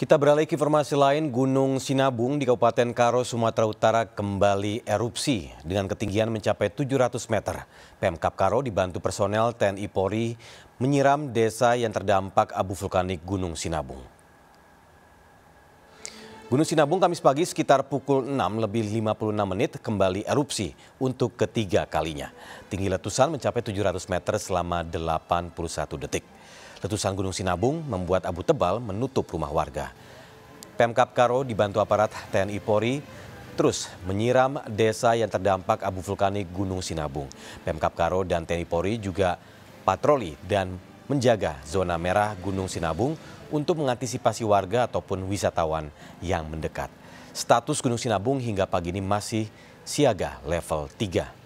Kita beralih ke informasi lain, Gunung Sinabung di Kabupaten Karo, Sumatera Utara kembali erupsi dengan ketinggian mencapai 700 meter. Pemkap Karo dibantu personel TNI Polri menyiram desa yang terdampak abu vulkanik Gunung Sinabung. Gunung Sinabung Kamis pagi sekitar pukul 6 lebih 56 menit kembali erupsi untuk ketiga kalinya. Tinggi letusan mencapai 700 meter selama 81 detik. Letusan Gunung Sinabung membuat abu tebal menutup rumah warga. Pemkap Karo dibantu aparat TNI Polri terus menyiram desa yang terdampak abu vulkanik Gunung Sinabung. Pemkap Karo dan TNI Polri juga patroli dan menjaga zona merah Gunung Sinabung untuk mengantisipasi warga ataupun wisatawan yang mendekat. Status Gunung Sinabung hingga pagi ini masih siaga level 3.